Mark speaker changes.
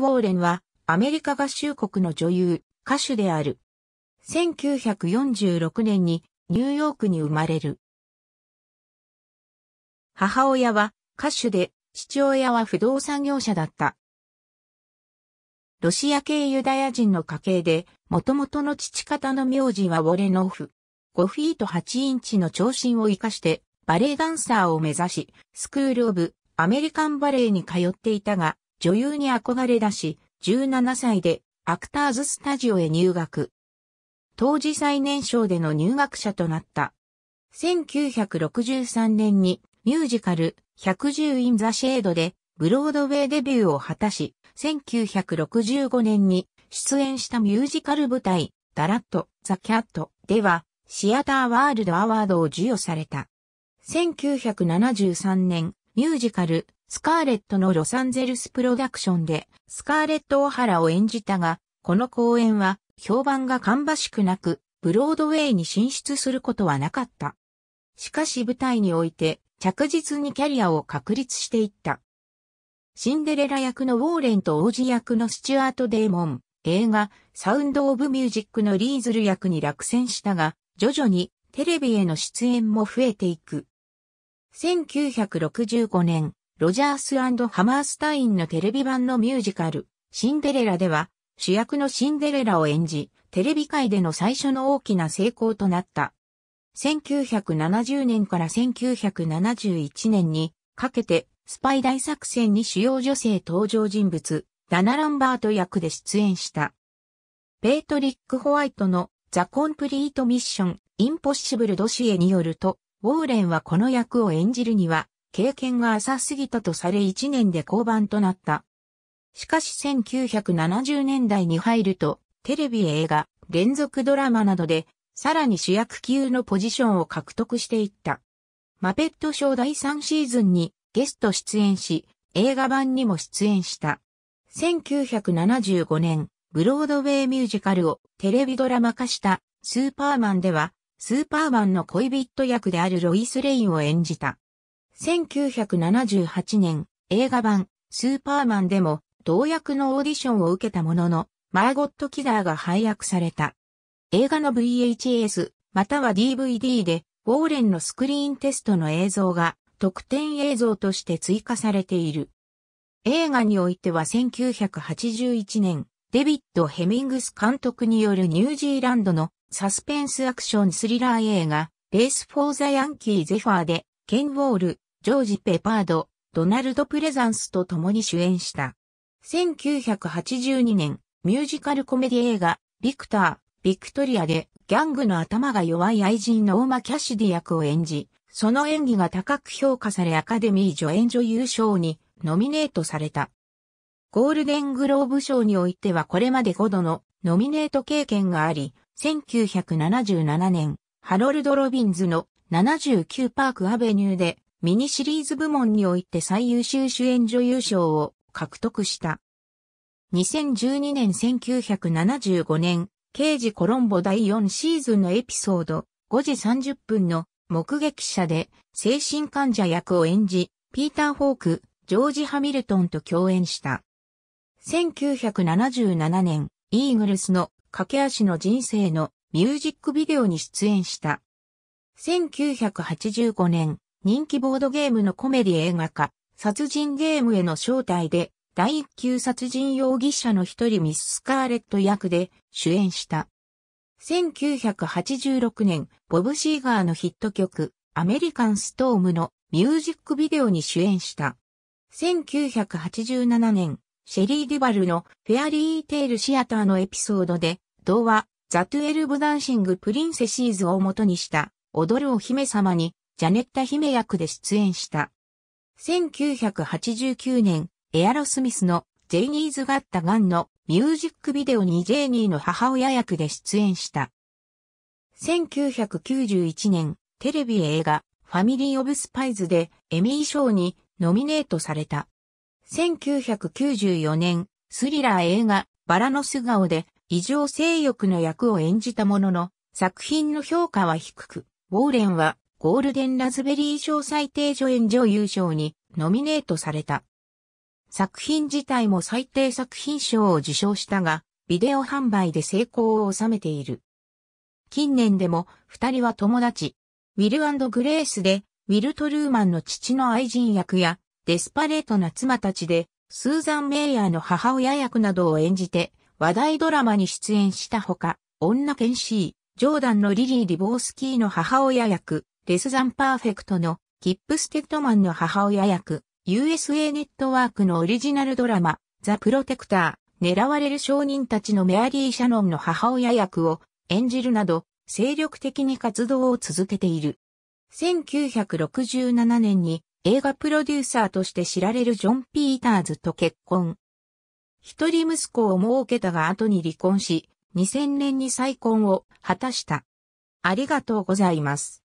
Speaker 1: ウォーレンはアメリカ合衆国の女優、歌手である。1946年にニューヨークに生まれる。母親は歌手で、父親は不動産業者だった。ロシア系ユダヤ人の家系で、元々の父方の名字はウォレノフ。5フィート8インチの長身を活かして、バレエダンサーを目指し、スクールオブアメリカンバレエに通っていたが、女優に憧れ出し、17歳でアクターズスタジオへ入学。当時最年少での入学者となった。1963年にミュージカル110インザシェードでブロードウェイデビューを果たし、1965年に出演したミュージカル舞台ダラット・ザ・キャットではシアターワールドアワードを授与された。1973年ミュージカルスカーレットのロサンゼルスプロダクションで、スカーレット・オハラを演じたが、この公演は評判が芳しくなく、ブロードウェイに進出することはなかった。しかし舞台において着実にキャリアを確立していった。シンデレラ役のウォーレンと王子役のスチュアート・デーモン、映画サウンド・オブ・ミュージックのリーズル役に落選したが、徐々にテレビへの出演も増えていく。1965年、ロジャースハマースタインのテレビ版のミュージカル、シンデレラでは、主役のシンデレラを演じ、テレビ界での最初の大きな成功となった。1970年から1971年にかけて、スパイ大作戦に主要女性登場人物、ダナ・ランバート役で出演した。ペイトリック・ホワイトのザ・コンプリート・ミッション・インポッシブル・ドシエによると、ウォーレンはこの役を演じるには、経験が浅すぎたとされ1年で降板となった。しかし1970年代に入ると、テレビ映画、連続ドラマなどで、さらに主役級のポジションを獲得していった。マペット賞第3シーズンにゲスト出演し、映画版にも出演した。1975年、ブロードウェイミュージカルをテレビドラマ化したスーパーマンでは、スーパーマンの恋人役であるロイス・レインを演じた。1978年、映画版、スーパーマンでも、同役のオーディションを受けたものの、マーゴット・キザーが配役された。映画の VHS、または DVD で、ウォーレンのスクリーンテストの映像が、特典映像として追加されている。映画においては1981年、デビッド・ヘミングス監督によるニュージーランドのサスペンスアクションスリラー映画、レース・フォー・ザ・ヤンキー・ゼファーで、ケン・ウォール、ジョージ・ペパード、ドナルド・プレザンスと共に主演した。1982年、ミュージカルコメディ映画、ビクター、ビクトリアで、ギャングの頭が弱い愛人のオーマ・キャシディ役を演じ、その演技が高く評価されアカデミー助演女優賞にノミネートされた。ゴールデングローブ賞においてはこれまで5度のノミネート経験があり、1977年、ハロルド・ロビンズの79パークアベニューでミニシリーズ部門において最優秀主演女優賞を獲得した。2012年1975年、刑事コロンボ第4シーズンのエピソード5時30分の目撃者で精神患者役を演じ、ピーター・フォーク、ジョージ・ハミルトンと共演した。1977年、イーグルスの駆け足の人生のミュージックビデオに出演した。1985年、人気ボードゲームのコメディ映画化、殺人ゲームへの招待で、第一級殺人容疑者の一人ミス・スカーレット役で主演した。1986年、ボブ・シーガーのヒット曲、アメリカン・ストームのミュージックビデオに主演した。1987年、シェリー・デュバルのフェアリー・テール・シアターのエピソードで、童話、ザ・トゥエルブ・ダンシング・プリンセシーズを元にした、踊るお姫様にジャネッタ姫役で出演した。1989年、エアロスミスのジェイニーズ・ガッタ・ガンのミュージックビデオにジェイニーの母親役で出演した。1991年、テレビ映画、ファミリー・オブ・スパイズでエミー賞にノミネートされた。1994年、スリラー映画、バラの素顔で異常性欲の役を演じたものの、作品の評価は低く、ウォーレンはゴールデンラズベリー賞最低助演女優賞にノミネートされた。作品自体も最低作品賞を受賞したが、ビデオ販売で成功を収めている。近年でも二人は友達。ウィルグレースで、ウィル・トルーマンの父の愛人役や、デスパレートな妻たちで、スーザン・メイヤーの母親役などを演じて、話題ドラマに出演したほか、女剣士、ジョーダンのリリー・リボースキーの母親役、レスザンパーフェクトのキップステッドマンの母親役、USA ネットワークのオリジナルドラマ、ザ・プロテクター、狙われる商人たちのメアリー・シャノンの母親役を演じるなど、精力的に活動を続けている。1967年に映画プロデューサーとして知られるジョン・ピーターズと結婚。一人息子を設けたが後に離婚し、2000年に再婚を果たした。ありがとうございます。